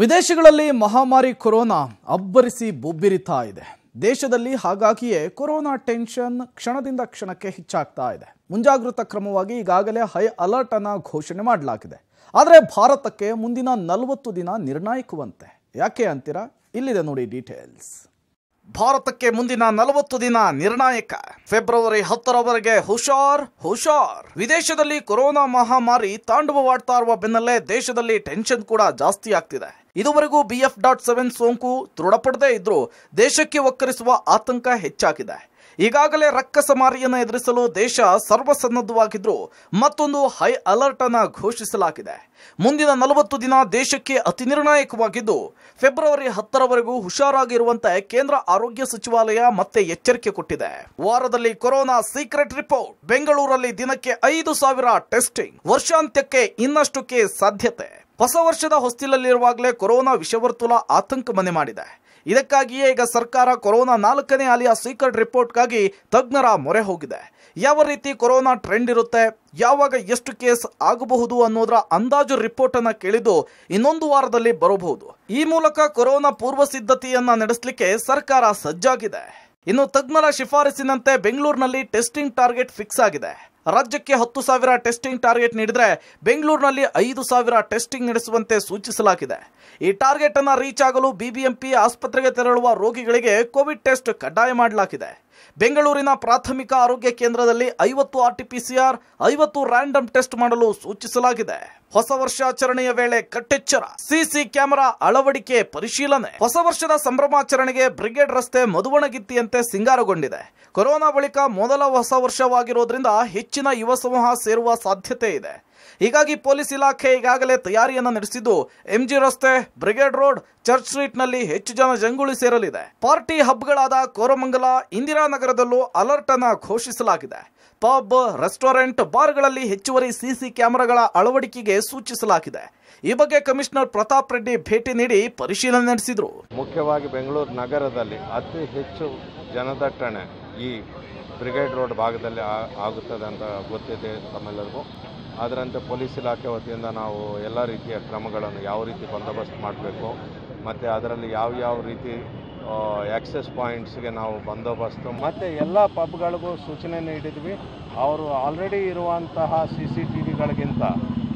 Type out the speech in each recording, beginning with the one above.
ವಿದೇಶಗಳಲ್ಲಿ ಮಹಾಮಾರಿ ಕೊರೋನಾ ಅಬ್ಬರಿಸಿ ಬೊಬ್ಬಿರಿತಾ ಇದೆ ದೇಶದಲ್ಲಿ ಹಾಗಾಗಿಯೇ ಕೊರೋನಾ ಟೆನ್ಷನ್ ಕ್ಷಣದಿಂದ ಕ್ಷಣಕ್ಕೆ ಹೆಚ್ಚಾಗ್ತಾ ಇದೆ ಮುಂಜಾಗ್ರತಾ ಕ್ರಮವಾಗಿ ಈಗಾಗಲೇ ಹೈ ಅಲರ್ಟ್ ಅನ್ನ ಘೋಷಣೆ ಮಾಡಲಾಗಿದೆ ಆದರೆ ಭಾರತಕ್ಕೆ ಮುಂದಿನ ನಲವತ್ತು ದಿನ ನಿರ್ಣಾಯಕವಂತೆ ಯಾಕೆ ಅಂತೀರಾ ಇಲ್ಲಿದೆ ನೋಡಿ ಡೀಟೇಲ್ಸ್ ಭಾರತಕ್ಕೆ ಮುಂದಿನ ನಲವತ್ತು ದಿನ ನಿರ್ಣಾಯಕ ಫೆಬ್ರವರಿ ಹತ್ತರವರೆಗೆ ಹುಷಾರ್ ಹುಷಾರ್ ವಿದೇಶದಲ್ಲಿ ಕೊರೋನಾ ಮಹಾಮಾರಿ ತಾಂಡವವಾಡ್ತಾ ಇರುವ ಬೆನ್ನಲ್ಲೇ ದೇಶದಲ್ಲಿ ಟೆನ್ಷನ್ ಕೂಡ ಜಾಸ್ತಿ ಆಗ್ತಿದೆ ಇದುವರೆಗೂ ಬಿಎಫ್ ಡಾಟ್ ಸೆವೆನ್ ಸೋಂಕು ದೃಢಪಡದೇ ಇದ್ರೂ ದೇಶಕ್ಕೆ ಒಕ್ಕರಿಸುವ ಆತಂಕ ಹೆಚ್ಚಾಗಿದೆ ಈಗಾಗಲೇ ರಕ್ಕಸ ಮಾರಿಯನ್ನು ಎದುರಿಸಲು ದೇಶ ಸರ್ವಸನ್ನದ್ಧವಾಗಿದ್ದರೂ ಮತ್ತೊಂದು ಹೈ ಅಲರ್ಟ್ ಅನ್ನು ಘೋಷಿಸಲಾಗಿದೆ ಮುಂದಿನ ನಲವತ್ತು ದಿನ ದೇಶಕ್ಕೆ ಅತಿ ನಿರ್ಣಾಯಕವಾಗಿದ್ದು ಫೆಬ್ರವರಿ ಹತ್ತರವರೆಗೂ ಹುಷಾರಾಗಿರುವಂತೆ ಕೇಂದ್ರ ಆರೋಗ್ಯ ಸಚಿವಾಲಯ ಮತ್ತೆ ಎಚ್ಚರಿಕೆ ಕೊಟ್ಟಿದೆ ವಾರದಲ್ಲಿ ಕೊರೋನಾ ಸೀಕ್ರೆಟ್ ರಿಪೋರ್ಟ್ ಬೆಂಗಳೂರಲ್ಲಿ ದಿನಕ್ಕೆ ಐದು ಸಾವಿರ ಟೆಸ್ಟಿಂಗ್ ವರ್ಷಾಂತ್ಯಕ್ಕೆ ಇನ್ನಷ್ಟಕ್ಕೆ ಸಾಧ್ಯತೆ ಹೊಸ ವರ್ಷದ ಹೊಸ್ತಿಲಲ್ಲಿರುವಾಗಲೇ ಕೊರೋನಾ ವಿಷವರ್ತುಲ ಆತಂಕ ಮನೆ ಮಾಡಿದೆ ಇದಕ್ಕಾಗಿಯೇ ಈಗ ಸರ್ಕಾರ ಕೊರೋನಾ ನಾಲ್ಕನೇ ಅಲಿಯ ಸೀಕ್ರೆಟ್ ರಿಪೋರ್ಟ್ಗಾಗಿ ತಜ್ಞರ ಮೊರೆ ಹೋಗಿದೆ ಯಾವ ರೀತಿ ಕೊರೋನಾ ಟ್ರೆಂಡ್ ಇರುತ್ತೆ ಯಾವಾಗ ಎಷ್ಟು ಕೇಸ್ ಆಗಬಹುದು ಅನ್ನೋದರ ಅಂದಾಜು ರಿಪೋರ್ಟ್ ಅನ್ನ ಕೇಳಿದ್ದು ಇನ್ನೊಂದು ವಾರದಲ್ಲಿ ಬರಬಹುದು ಈ ಮೂಲಕ ಕೊರೋನಾ ಪೂರ್ವ ಸಿದ್ಧತೆಯನ್ನು ನಡೆಸಲಿಕ್ಕೆ ಸರ್ಕಾರ ಸಜ್ಜಾಗಿದೆ ಇನ್ನು ತಜ್ಞರ ಶಿಫಾರಸಿನಂತೆ ಬೆಂಗಳೂರಿನಲ್ಲಿ ಟೆಸ್ಟಿಂಗ್ ಟಾರ್ಗೆಟ್ ಫಿಕ್ಸ್ ಆಗಿದೆ ರಾಜ್ಯಕ್ಕೆ ಹತ್ತು ಸಾವಿರ ಟೆಸ್ಟಿಂಗ್ ಟಾರ್ಗೆಟ್ ನೀಡಿದರೆ ಬೆಂಗಳೂರಿನಲ್ಲಿ ಐದು ಸಾವಿರ ಟೆಸ್ಟಿಂಗ್ ನಡೆಸುವಂತೆ ಸೂಚಿಸಲಾಗಿದೆ ಈ ಟಾರ್ಗೆಟ್ ಅನ್ನು ರೀಚ್ ಆಗಲು ಬಿಬಿಎಂಪಿ ಆಸ್ಪತ್ರೆಗೆ ತೆರಳುವ ರೋಗಿಗಳಿಗೆ ಕೋವಿಡ್ ಟೆಸ್ಟ್ ಕಡ್ಡಾಯ ಮಾಡಲಾಗಿದೆ ಬೆಂಗಳೂರಿನ ಪ್ರಾಥಮಿಕ ಆರೋಗ್ಯ ಕೇಂದ್ರದಲ್ಲಿ ಐವತ್ತು ಆರ್ಟಿಪಿಸಿಆರ್ ಐವತ್ತು ರ್ಯಾಂಡಮ್ ಟೆಸ್ಟ್ ಮಾಡಲು ಸೂಚಿಸಲಾಗಿದೆ ಹೊಸ ವರ್ಷಾಚರಣೆಯ ವೇಳೆ ಕಟ್ಟೆಚ್ಚರ ಸಿಸಿ ಕ್ಯಾಮೆರಾ ಅಳವಡಿಕೆ ಪರಿಶೀಲನೆ ಹೊಸ ವರ್ಷದ ಸಂಭ್ರಮಾಚರಣೆಗೆ ಬ್ರಿಗೇಡ್ ರಸ್ತೆ ಮದುವಣಗಿತ್ತಿಯಂತೆ ಸಿಂಗಾರಗೊಂಡಿದೆ ಕೊರೋನಾ ಬಳಿಕ ಮೊದಲ ಹೊಸ ವರ್ಷವಾಗಿರೋದ್ರಿಂದ ಹೆಚ್ಚು ಹೆಚ್ಚಿನ ಯುವ ಸಮೂಹ ಸೇರುವ ಸಾಧ್ಯತೆ ಇದೆ ಹೀಗಾಗಿ ಪೊಲೀಸ್ ಇಲಾಖೆ ಈಗಾಗಲೇ ತಯಾರಿಯನ್ನು ನಡೆಸಿದ್ದು ಎಂಜಿ ರಸ್ತೆ ಬ್ರಿಗೇಡ್ ರೋಡ್ ಚರ್ಚ್ ನಲ್ಲಿ ಹೆಚ್ಚು ಜನ ಜಂಗುಳಿ ಸೇರಲಿದೆ ಪಾರ್ಟಿ ಹಬ್ಗಳಾದ ಕೋರಮಂಗಲ ಇಂದಿರಾನಗರದಲ್ಲೂ ಅಲರ್ಟ್ ಅನ್ನ ಘೋಷಿಸಲಾಗಿದೆ ಪಬ್ ರೆಸ್ಟೋರೆಂಟ್ ಬಾರ್ಗಳಲ್ಲಿ ಹೆಚ್ಚುವರಿ ಸಿಸಿ ಕ್ಯಾಮೆರಾಗಳ ಅಳವಡಿಕೆಗೆ ಸೂಚಿಸಲಾಗಿದೆ ಈ ಬಗ್ಗೆ ಕಮಿಷನರ್ ಪ್ರತಾಪ್ ರೆಡ್ಡಿ ಭೇಟಿ ನೀಡಿ ಪರಿಶೀಲನೆ ನಡೆಸಿದರು ಮುಖ್ಯವಾಗಿ ಬೆಂಗಳೂರು ನಗರದಲ್ಲಿ ಅತಿ ಹೆಚ್ಚು ಜನದಟ್ಟಣೆ ಈ ಬ್ರಿಗೇಡ್ ರೋಡ್ ಭಾಗದಲ್ಲಿ ಆಗುತ್ತದೆ ಅಂತ ಗೊತ್ತಿದೆ ತಮ್ಮೆಲ್ಲರಿಗೂ ಅದರಂತೆ ಪೊಲೀಸ್ ಇಲಾಖೆ ವತಿಯಿಂದ ನಾವು ಎಲ್ಲ ರೀತಿಯ ಕ್ರಮಗಳನ್ನು ಯಾವ ರೀತಿ ಬಂದೋಬಸ್ತ್ ಮಾಡಬೇಕು ಮತ್ತು ಅದರಲ್ಲಿ ಯಾವ ಯಾವ ರೀತಿ ಆ್ಯಕ್ಸೆಸ್ ಪಾಯಿಂಟ್ಸ್ಗೆ ನಾವು ಬಂದೋಬಸ್ತ್ ಮತ್ತು ಎಲ್ಲ ಪಬ್ಗಳಿಗೂ ಸೂಚನೆ ನೀಡಿದ್ವಿ ಅವರು ಆಲ್ರೆಡಿ ಇರುವಂತಹ ಸಿ ಸಿ ಟಿ ವಿಗಳಿಗಿಂತ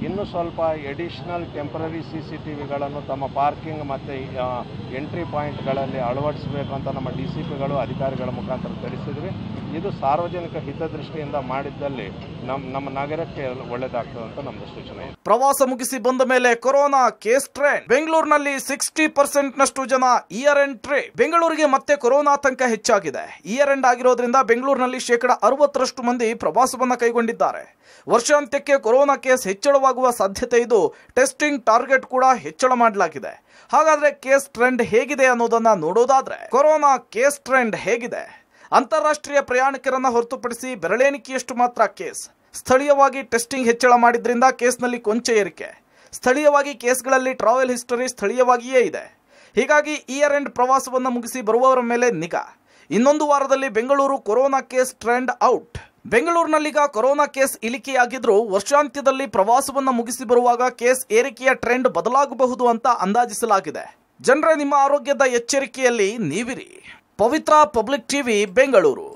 ಇನ್ನು ಸ್ವಲ್ಪ additional temporary C C T ವಿಗಳನ್ನು ತಮ್ಮ ಪಾರ್ಕಿಂಗ್ ಮತ್ತು ಎಂಟ್ರಿ ಪಾಯಿಂಟ್ಗಳಲ್ಲಿ ಅಳವಡಿಸಬೇಕು ಅಂತ ನಮ್ಮ ಡಿ ಸಿ ಪಿಗಳು ಅಧಿಕಾರಿಗಳ ಮುಖಾಂತರ ತಿಳಿಸಿದ್ವಿ ಇದು ಸಾರ್ವಜನಿಕ ಹಿತದೃಷ್ಟಿಯಿಂದ ಮಾಡಿದ್ದಲ್ಲಿ ನಮ್ಮ ನಮ್ಮ ನಗರಕ್ಕೆ ಒಳ್ಳೆಯದಾಗ್ತದೆ ಅಂತ ನಮ್ಮ ಸೂಚನೆ ಪ್ರವಾಸ ಮುಗಿಸಿ ಬಂದ ಮೇಲೆ ಕೊರೋನಾ ಕೇಸ್ ಟ್ರೆಂಡ್ ಬೆಂಗಳೂರಿನಲ್ಲಿ ಸಿಕ್ಸ್ಟಿ ಪರ್ಸೆಂಟ್ ನಷ್ಟು ಜನ ಇಯರ್ ಎಂಡ್ ಟ್ರೇ ಬೆಂಗಳೂರಿಗೆ ಮತ್ತೆ ಕೊರೋನಾ ಆತಂಕ ಹೆಚ್ಚಾಗಿದೆ ಇಯರ್ ಎಂಡ್ ಆಗಿರೋದ್ರಿಂದ ಬೆಂಗಳೂರಿನಲ್ಲಿ ಶೇಕಡ ಅರವತ್ತರಷ್ಟು ಮಂದಿ ಪ್ರವಾಸವನ್ನು ಕೈಗೊಂಡಿದ್ದಾರೆ ವರ್ಷಾಂತ್ಯಕ್ಕೆ ಕೊರೋನಾ ಕೇಸ್ ಹೆಚ್ಚಳವಾಗಿ ಹೆಚ್ಚಳವಾಗುವ ಸಾಧ್ಯತೆ ಇದು ಟೆಸ್ಟಿಂಗ್ ಟಾರ್ಗೆಟ್ ಕೂಡ ಹೆಚ್ಚಳ ಮಾಡಲಾಗಿದೆ ಹಾಗಾದ್ರೆ ಕೇಸ್ ಟ್ರೆಂಡ್ ಹೇಗಿದೆ ಅನ್ನೋದನ್ನ ನೋಡೋದಾದ್ರೆ ಕೊರೋನಾ ಕೇಸ್ ಟ್ರೆಂಡ್ ಹೇಗಿದೆ ಅಂತಾರಾಷ್ಟ್ರೀಯ ಪ್ರಯಾಣಿಕರನ್ನ ಹೊರತುಪಡಿಸಿ ಬೆರಳೆಣಿಕೆಯಷ್ಟು ಮಾತ್ರ ಕೇಸ್ ಸ್ಥಳೀಯವಾಗಿ ಟೆಸ್ಟಿಂಗ್ ಹೆಚ್ಚಳ ಮಾಡಿದ್ರಿಂದ ಕೇಸ್ನಲ್ಲಿ ಕೊಂಚ ಏರಿಕೆ ಸ್ಥಳೀಯವಾಗಿ ಕೇಸ್ಗಳಲ್ಲಿ ಟ್ರಾವೆಲ್ ಹಿಸ್ಟರಿ ಸ್ಥಳೀಯವಾಗಿಯೇ ಇದೆ ಹೀಗಾಗಿ ಇಯರ್ ಎಂಡ್ ಪ್ರವಾಸವನ್ನು ಮುಗಿಸಿ ಬರುವವರ ಮೇಲೆ ನಿಗಾ ಇನ್ನೊಂದು ವಾರದಲ್ಲಿ Bengaluru corona case trend out ಬೆಂಗಳೂರಿನಲ್ಲಿಗ ಕೊರೋನಾ ಕೇಸ್ ಇಳಿಕೆಯಾಗಿದ್ರೂ ವರ್ಷಾಂತ್ಯದಲ್ಲಿ ಪ್ರವಾಸವನ್ನು ಮುಗಿಸಿ ಬರುವಾಗ ಕೇಸ್ ಏರಿಕೆಯ ಟ್ರೆಂಡ್ ಬದಲಾಗಬಹುದು ಅಂತ ಅಂದಾಜಿಸಲಾಗಿದೆ ಜನರೇ ನಿಮ್ಮ ಆರೋಗ್ಯದ ಎಚ್ಚರಿಕೆಯಲ್ಲಿ ನೀವಿರಿ ಪವಿತ್ರ ಪಬ್ಲಿಕ್ ಟಿವಿ ಬೆಂಗಳೂರು